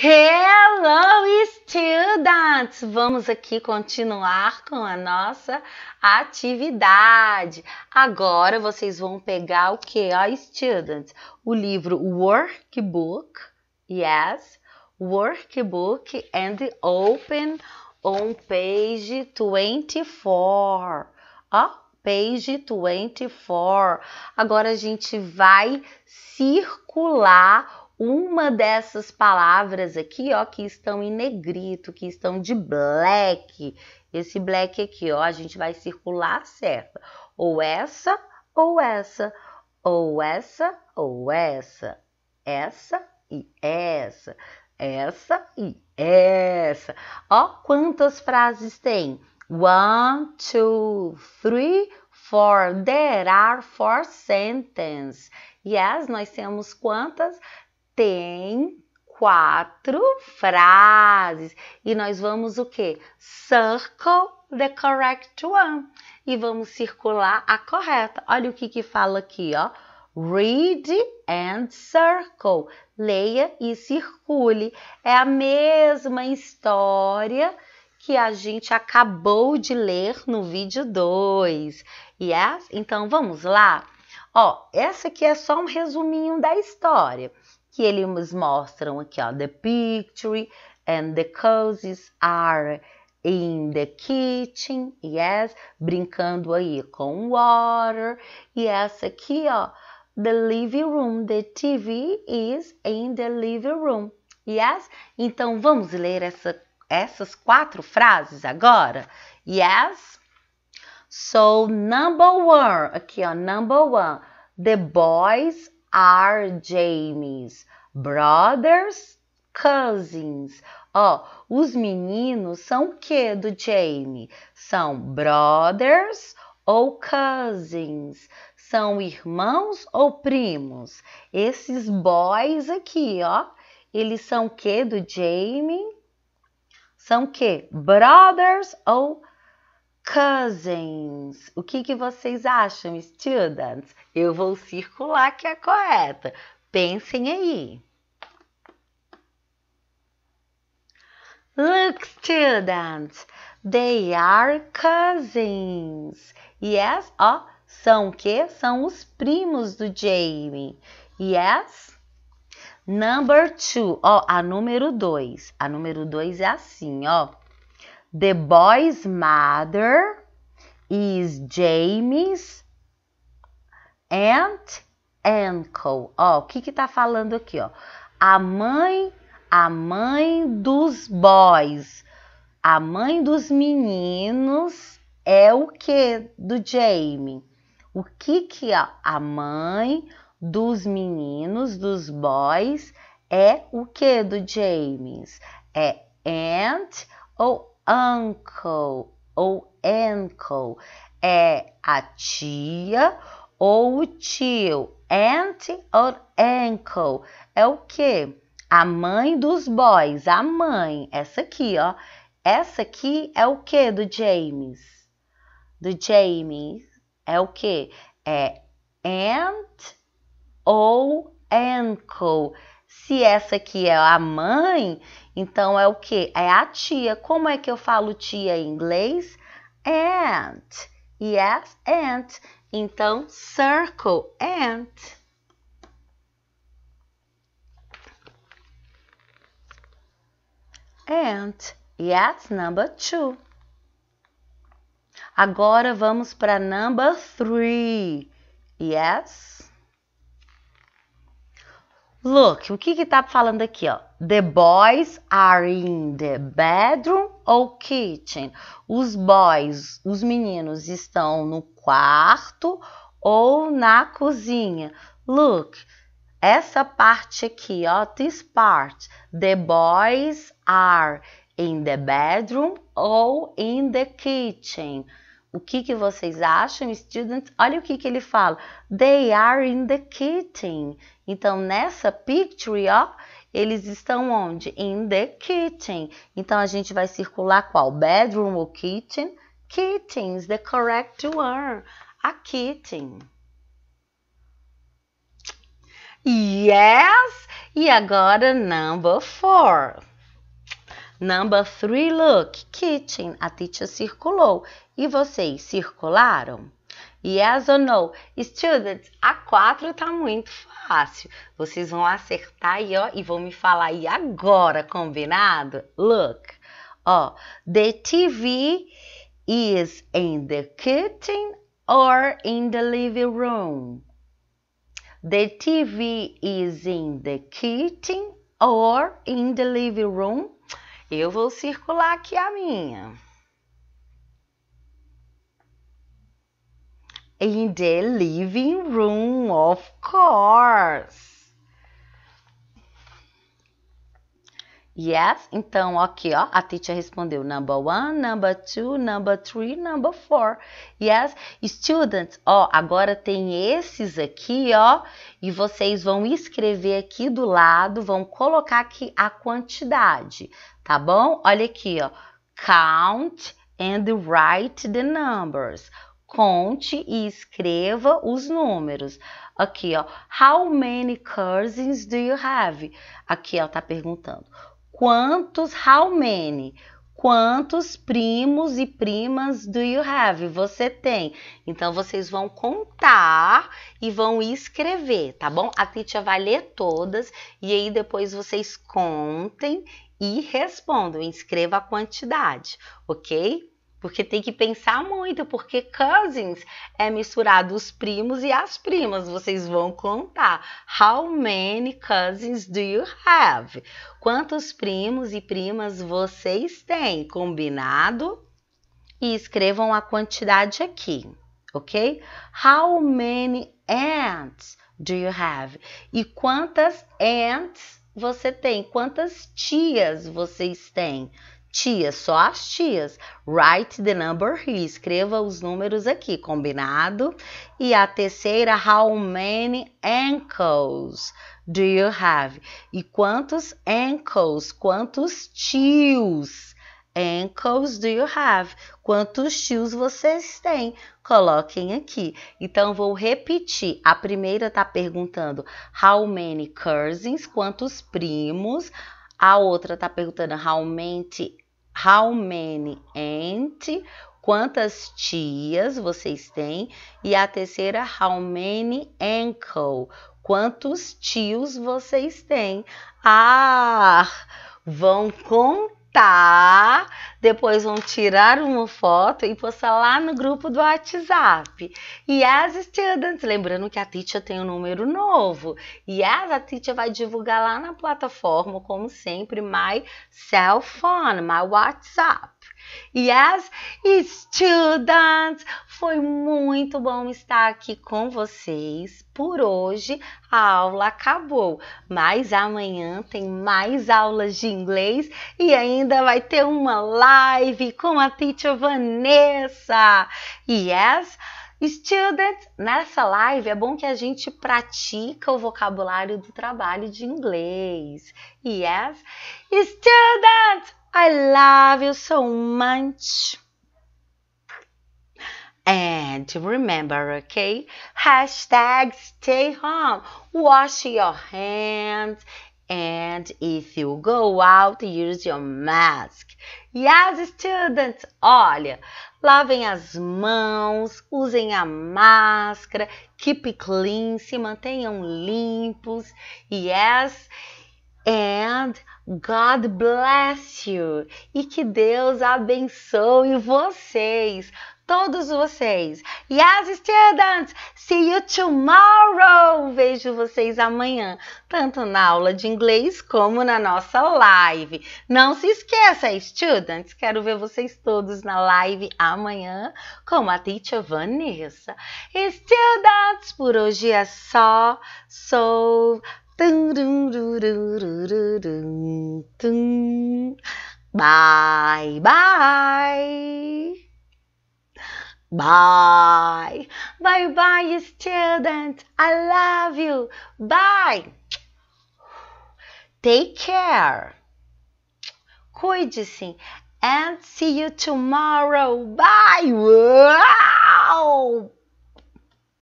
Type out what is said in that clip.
Hello, students! Vamos aqui continuar com a nossa atividade. Agora vocês vão pegar o que, ó, students? O livro Workbook, yes, Workbook and Open on page 24. Ó, page 24. Agora a gente vai circular uma dessas palavras aqui, ó, que estão em negrito, que estão de black. Esse black aqui, ó, a gente vai circular certa. Ou essa, ou essa, ou essa, ou essa, essa e essa, essa e essa. Ó, quantas frases tem? One, two, three, four. There are four sentences. Yes, nós temos quantas? tem quatro frases e nós vamos o que? Circle the correct one e vamos circular a correta. Olha o que que fala aqui, ó. Read and circle. Leia e circule. É a mesma história que a gente acabou de ler no vídeo 2. Yes? Então vamos lá? Ó, essa aqui é só um resuminho da história que eles mostram aqui, ó, the picture and the cozies are in the kitchen, yes, brincando aí com water, e essa aqui, ó, the living room, the TV is in the living room, yes? Então, vamos ler essa, essas quatro frases agora? Yes? So, number one, aqui, ó, number one, the boys are James, brothers, cousins. Ó, os meninos são o que do Jamie? São brothers ou cousins? São irmãos ou primos? Esses boys aqui, ó, eles são o que do Jamie? São o que? Brothers ou cousins. O que, que vocês acham, students? Eu vou circular que é correta. Pensem aí. Look, students, they are cousins. Yes, ó, são o que? São os primos do Jamie. Yes. Number two, ó, a número dois. A número dois é assim, ó. The boy's mother is James aunt uncle. Ó, o que que tá falando aqui, ó? A mãe, a mãe dos boys. A mãe dos meninos é o que do Jamie? O que que a, a mãe dos meninos, dos boys, é o que do James? É aunt ou uncle ou uncle é a tia ou o tio. Aunt ou uncle é o que? A mãe dos boys, a mãe, essa aqui, ó. Essa aqui é o que do James? Do James é o que? É aunt ou uncle. Se essa aqui é a mãe, então é o que? É a tia. Como é que eu falo tia em inglês? Aunt. Yes, aunt. Então, circle, aunt. Aunt. Yes, number two. Agora vamos para number three. Yes. Look, o que que tá falando aqui, ó? The boys are in the bedroom ou kitchen. Os boys, os meninos estão no quarto ou na cozinha. Look, essa parte aqui, ó, this part. The boys are in the bedroom ou in the kitchen. O que, que vocês acham, students? Olha o que, que ele fala. They are in the kitchen. Então, nessa picture, ó, eles estão onde? In the kitchen. Então, a gente vai circular qual? Bedroom ou kitchen? Kitchen is the correct one. A kitchen. Yes! E agora, number four. Number three, look, kitchen. A teacher circulou. E vocês circularam? Yes or no? Students, a 4 tá muito fácil. Vocês vão acertar aí, ó, e vão me falar aí agora, combinado? Look, ó, the TV is in the kitchen or in the living room? The TV is in the kitchen or in the living room? Eu vou circular aqui a minha. In the living room, of course. Yes? Então, aqui, ó, a teacher respondeu number one, number two, number three, number four. Yes? Students, ó, agora tem esses aqui, ó, e vocês vão escrever aqui do lado, vão colocar aqui a quantidade, tá bom? Olha aqui, ó, count and write the numbers. Conte e escreva os números. Aqui, ó, how many cousins do you have? Aqui, ó, tá perguntando Quantos, how many? Quantos primos e primas do you have? Você tem. Então, vocês vão contar e vão escrever, tá bom? A teacher vai ler todas e aí depois vocês contem e respondam. Escreva a quantidade, ok? Porque tem que pensar muito, porque cousins é misturado os primos e as primas. Vocês vão contar. How many cousins do you have? Quantos primos e primas vocês têm? Combinado? E escrevam a quantidade aqui, ok? How many aunts do you have? E quantas aunts você tem? Quantas tias vocês têm? tias, só as tias. Write the number here, escreva os números aqui, combinado? E a terceira, how many ankles do you have? E quantos ankles, quantos tios? Ankles do you have? Quantos tios vocês têm? Coloquem aqui. Então, vou repetir. A primeira está perguntando how many cousins, quantos primos? A outra está perguntando how many How many aunt? Quantas tias vocês têm? E a terceira, how many uncle? Quantos tios vocês têm? Ah, vão com Tá. depois vão tirar uma foto e postar lá no grupo do WhatsApp. Yes, students, lembrando que a já tem um número novo. Yes, a Titi vai divulgar lá na plataforma, como sempre, my cell phone, my WhatsApp. Yes, students! Foi muito bom estar aqui com vocês. Por hoje a aula acabou, mas amanhã tem mais aulas de inglês e ainda vai ter uma live com a teacher Vanessa. Yes, Students, nessa live é bom que a gente pratica o vocabulário do trabalho de inglês. Yes? Students, I love you so much. And remember, okay? Hashtag stay home. Wash your hands. And if you go out, use your mask. Yes, students! Olha, lavem as mãos, usem a máscara, keep clean, se mantenham limpos. Yes! And God bless you. E que Deus abençoe vocês, todos vocês. Yes, students, see you tomorrow. Vejo vocês amanhã, tanto na aula de inglês como na nossa live. Não se esqueça, students, quero ver vocês todos na live amanhã com a teacher Vanessa. Students, por hoje é só. Sou Bye, bye. Bye. Bye bye, student. I love you. Bye. Take care. Cuide-se. And see you tomorrow. Bye. Wow.